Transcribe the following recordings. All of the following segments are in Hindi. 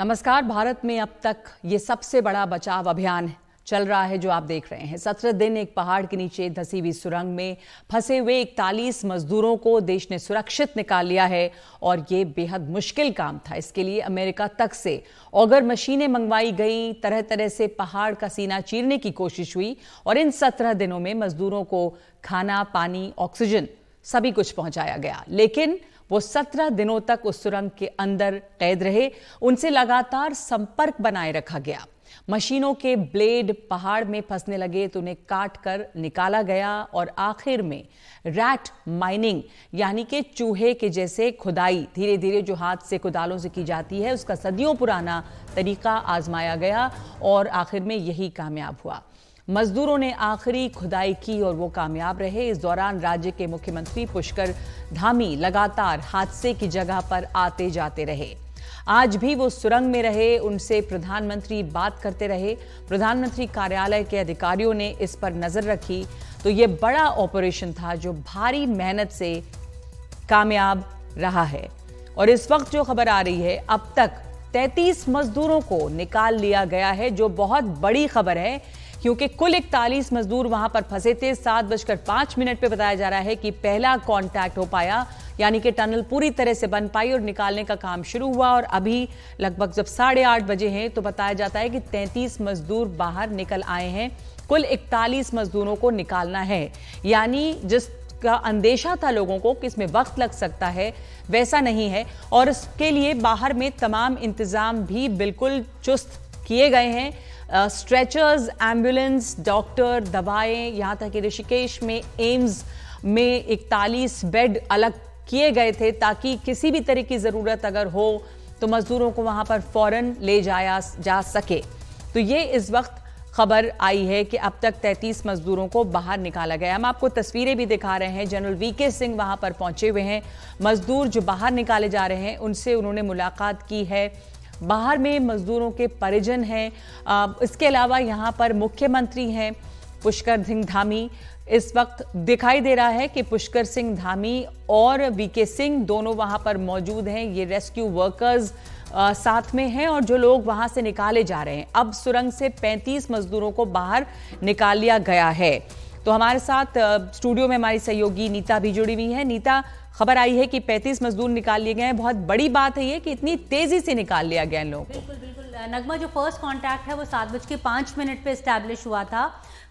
नमस्कार भारत में अब तक ये सबसे बड़ा बचाव अभियान चल रहा है जो आप देख रहे हैं सत्रह दिन एक पहाड़ के नीचे धसी हुई सुरंग में फंसे हुए इकतालीस मजदूरों को देश ने सुरक्षित निकाल लिया है और ये बेहद मुश्किल काम था इसके लिए अमेरिका तक से ऑगर मशीनें मंगवाई गई तरह तरह से पहाड़ का सीना चीरने की कोशिश हुई और इन सत्रह दिनों में मजदूरों को खाना पानी ऑक्सीजन सभी कुछ पहुंचाया गया लेकिन वो सत्रह दिनों तक उस सुरंग के अंदर कैद रहे उनसे लगातार संपर्क बनाए रखा गया मशीनों के ब्लेड पहाड़ में फंसने लगे तो उन्हें काट कर निकाला गया और आखिर में रैट माइनिंग यानी कि चूहे के जैसे खुदाई धीरे धीरे जो हाथ से कुदालों से की जाती है उसका सदियों पुराना तरीका आजमाया गया और आखिर में यही कामयाब हुआ मजदूरों ने आखिरी खुदाई की और वो कामयाब रहे इस दौरान राज्य के मुख्यमंत्री पुष्कर धामी लगातार हादसे की जगह पर आते जाते रहे आज भी वो सुरंग में रहे उनसे प्रधानमंत्री बात करते रहे प्रधानमंत्री कार्यालय के अधिकारियों ने इस पर नजर रखी तो ये बड़ा ऑपरेशन था जो भारी मेहनत से कामयाब रहा है और इस वक्त जो खबर आ रही है अब तक 33 मजदूरों को निकाल लिया गया है जो बहुत बड़ी खबर है क्योंकि कुल इकतालीस मजदूर वहां पर फंसे थे सात बजकर पांच मिनट पे बताया जा रहा है कि पहला कांटेक्ट हो पाया यानी कि टनल पूरी तरह से बन पाई और निकालने का काम शुरू हुआ और अभी लगभग जब साढ़े आठ बजे हैं तो बताया जाता है कि तैंतीस मजदूर बाहर निकल आए हैं कुल इकतालीस मजदूरों को निकालना है यानी जिस का अंदेशा था लोगों को कि इसमें वक्त लग सकता है वैसा नहीं है और इसके लिए बाहर में तमाम इंतज़ाम भी बिल्कुल चुस्त किए गए हैं स्ट्रेचर्स एम्बुलेंस डॉक्टर दवाएं यहाँ तक कि ऋषिकेश में एम्स में इकतालीस बेड अलग किए गए थे ताकि किसी भी तरह की ज़रूरत अगर हो तो मज़दूरों को वहाँ पर फ़ौरन ले जाया जा सके तो ये इस वक्त खबर आई है कि अब तक 33 मजदूरों को बाहर निकाला गया हम आपको तस्वीरें भी दिखा रहे हैं जनरल वी के सिंह वहां पर पहुंचे हुए हैं मजदूर जो बाहर निकाले जा रहे हैं उनसे उन्होंने मुलाकात की है बाहर में मजदूरों के परिजन हैं इसके अलावा यहाँ पर मुख्यमंत्री हैं पुष्कर सिंह धामी इस वक्त दिखाई दे रहा है कि पुष्कर सिंह धामी और वीके सिंह दोनों वहां पर मौजूद हैं ये रेस्क्यू वर्कर्स आ, साथ में हैं और जो लोग वहां से निकाले जा रहे हैं अब सुरंग से 35 मजदूरों को बाहर निकाल लिया गया है तो हमारे साथ स्टूडियो में हमारी सहयोगी नीता भी जुड़ी हुई है नीता खबर आई है कि 35 मजदूर निकाल लिए गए हैं बहुत बड़ी बात है ये कि इतनी तेजी से निकाल लिया गया इन लोगों को बिल्कुल बिल्कुल नगमा जो फर्स्ट कॉन्टैक्ट है वो सात बज के पाँच मिनट पर इस्टेब्लिश हुआ था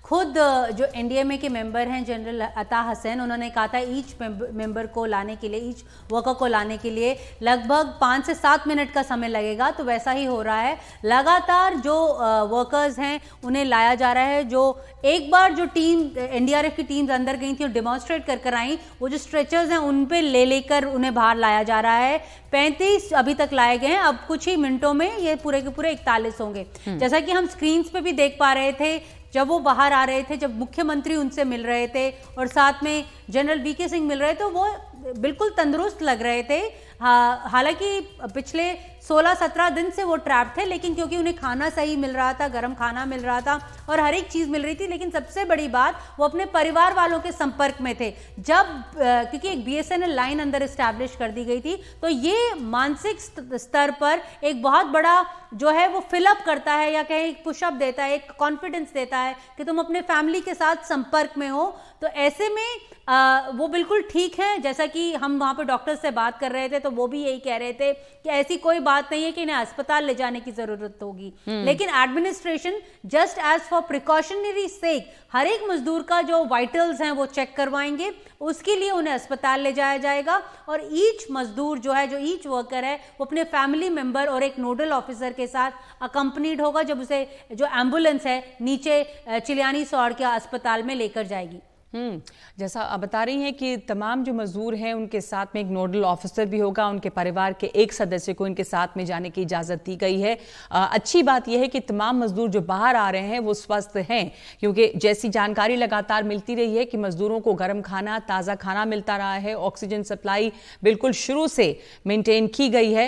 खुद जो एनडीएमए के मेंबर हैं जनरल अता हसैन उन्होंने कहा था ईच मेंबर को लाने के लिए ईच वर्कर को लाने के लिए लगभग पाँच से सात मिनट का समय लगेगा तो वैसा ही हो रहा है लगातार जो वर्कर्स हैं उन्हें लाया जा रहा है जो एक बार जो टीम एनडीआरएफ की टीम अंदर गई थी और डिमॉन्स्ट्रेट कर कर आई वो जो स्ट्रेचर्स हैं उन पर ले लेकर उन्हें बाहर लाया जा रहा है पैंतीस अभी तक लाए गए हैं अब कुछ ही मिनटों में ये पूरे के पूरे इकतालीस होंगे हम्म। जैसा कि हम स्क्रीन पर भी देख पा रहे थे जब वो बाहर आ रहे थे जब मुख्यमंत्री उनसे मिल रहे थे और साथ में जनरल वी के सिंह मिल रहे थे तो वो बिल्कुल तंदुरुस्त लग रहे थे हाँ, हालांकि पिछले 16-17 दिन से वो ट्रैप थे लेकिन क्योंकि उन्हें खाना सही मिल रहा था गर्म खाना मिल रहा था और हर एक चीज़ मिल रही थी लेकिन सबसे बड़ी बात वो अपने परिवार वालों के संपर्क में थे जब क्योंकि एक बी लाइन अंदर इस्टेब्लिश कर दी गई थी तो ये मानसिक स्तर पर एक बहुत बड़ा जो है वो फिलअप करता है या कहें पुशअप देता है एक कॉन्फिडेंस देता है कि तुम अपने फैमिली के साथ संपर्क में हो तो ऐसे में आ, वो बिल्कुल ठीक है जैसा कि हम वहाँ पर डॉक्टर से बात कर रहे थे तो वो भी यही कह रहे थे कि ऐसी कोई बात नहीं है कि इन्हें अस्पताल ले जाने की जरूरत होगी हम्म। लेकिन administration just as for precautionary sake हर एक मजदूर का जो वाइटल्स हैं वो चेक करवाएंगे उसके लिए उन्हें अस्पताल ले जाया जाएगा और ईच मजदूर जो है जो ईच वर्कर है वो अपने फैमिली मेंबर और एक नोडल ऑफिसर के साथ अकम्पनीड होगा जब उसे जो एम्बुलेंस है नीचे चिलियानी सौड़ के अस्पताल में लेकर जाएगी हम्म, जैसा आप बता रही हैं कि तमाम जो मजदूर हैं उनके साथ में एक नोडल ऑफिसर भी होगा उनके परिवार के एक सदस्य को इनके साथ में जाने की इजाज़त दी गई है आ, अच्छी बात यह है कि तमाम मजदूर जो बाहर आ रहे हैं वो स्वस्थ हैं क्योंकि जैसी जानकारी लगातार मिलती रही है कि मजदूरों को गर्म खाना ताज़ा खाना मिलता रहा है ऑक्सीजन सप्लाई बिल्कुल शुरू से मेनटेन की गई है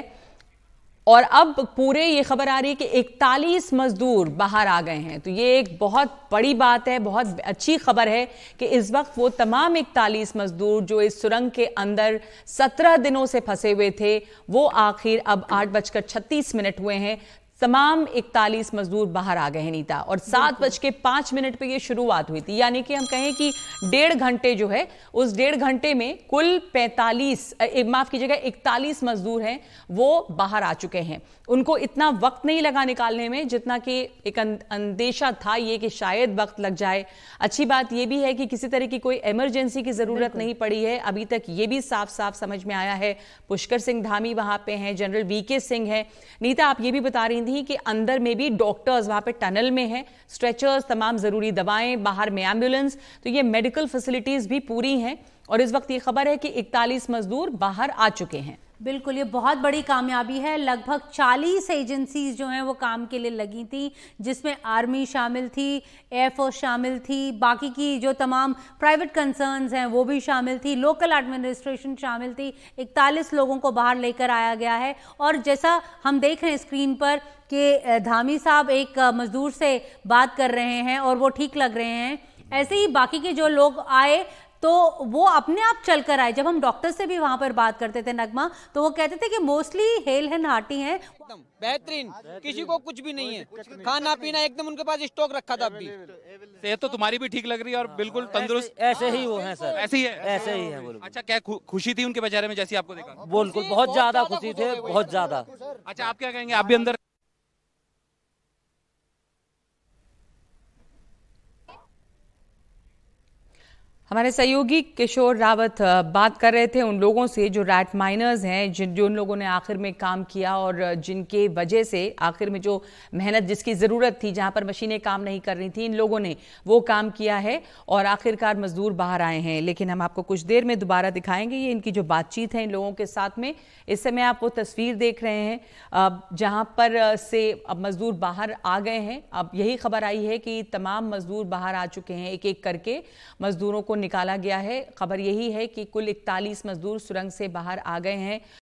और अब पूरे ये खबर आ रही है कि 41 मजदूर बाहर आ गए हैं तो ये एक बहुत बड़ी बात है बहुत अच्छी खबर है कि इस वक्त वो तमाम 41 मजदूर जो इस सुरंग के अंदर 17 दिनों से फंसे हुए थे वो आखिर अब आठ बजकर छत्तीस मिनट हुए हैं तमाम 41 मजदूर बाहर आ गए हैं नीता और सात बज के पांच मिनट पे ये शुरुआत हुई थी यानी कि हम कहें कि डेढ़ घंटे जो है उस डेढ़ घंटे में कुल 45 माफ कीजिएगा 41 मजदूर हैं वो बाहर आ चुके हैं उनको इतना वक्त नहीं लगा निकालने में जितना कि एक अं-, अंदेशा था ये कि शायद वक्त लग जाए अच्छी बात यह भी है कि किसी तरह की कोई इमरजेंसी की जरूरत नहीं पड़ी है अभी तक ये भी साफ साफ समझ में आया है पुष्कर सिंह धामी वहां पे हैं जनरल वी के सिंह है नीता आप ये भी बता रही जमाबंदी के अंदर में भी डॉक्टर्स वहां पे टनल में हैं स्ट्रेचर्स तमाम ज़रूरी दवाएं बाहर में एम्बुलेंस तो ये मेडिकल फैसिलिटीज़ भी पूरी हैं और इस वक्त ये खबर है कि इकतालीस मजदूर बाहर आ चुके हैं बिल्कुल ये बहुत बड़ी कामयाबी है लगभग 40 एजेंसीज जो हैं वो काम के लिए लगी थी जिसमें आर्मी शामिल थी एयरफोर्स शामिल थी बाकी की जो तमाम प्राइवेट कंसर्न्स हैं वो भी शामिल थी लोकल एडमिनिस्ट्रेशन शामिल थी इकतालीस लोगों को बाहर लेकर आया गया है और जैसा हम देख रहे हैं स्क्रीन पर कि धामी साहब एक मज़दूर से बात कर रहे हैं और वो ठीक लग रहे हैं ऐसे ही बाकी के जो लोग आए तो वो अपने आप चल कर आए जब हम डॉक्टर से भी वहाँ पर बात करते थे नगमा तो वो कहते थे कि मोस्टली हेल एंड हार्टी है बेहतरीन किसी को कुछ भी नहीं है खाना पीना एकदम उनके पास स्टॉक रखा था अभी सेहत तो तुम्हारी भी ठीक लग रही है और बिल्कुल तंदुरुस्त ऐसे ही वो है सर ऐसे ही है ऐसे ही है अच्छा क्या खुशी थी उनके बेचारे में जैसी आपको देखा बिल्कुल बहुत ज्यादा खुशी थे बहुत ज्यादा अच्छा आप क्या कहेंगे आप भी अंदर हमारे सहयोगी किशोर रावत बात कर रहे थे उन लोगों से जो रैट माइनर्स हैं जिन जो उन लोगों ने आखिर में काम किया और जिनके वजह से आखिर में जो मेहनत जिसकी ज़रूरत थी जहां पर मशीनें काम नहीं कर रही थी इन लोगों ने वो काम किया है और आखिरकार मजदूर बाहर आए हैं लेकिन हम आपको कुछ देर में दोबारा दिखाएंगे ये इनकी जो बातचीत है इन लोगों के साथ में इस समय आप वो तस्वीर देख रहे हैं जहाँ पर से अब मज़दूर बाहर आ गए हैं अब यही खबर आई है कि तमाम मज़दूर बाहर आ चुके हैं एक एक करके मज़दूरों को निकाला गया है खबर यही है कि कुल इकतालीस मजदूर सुरंग से बाहर आ गए हैं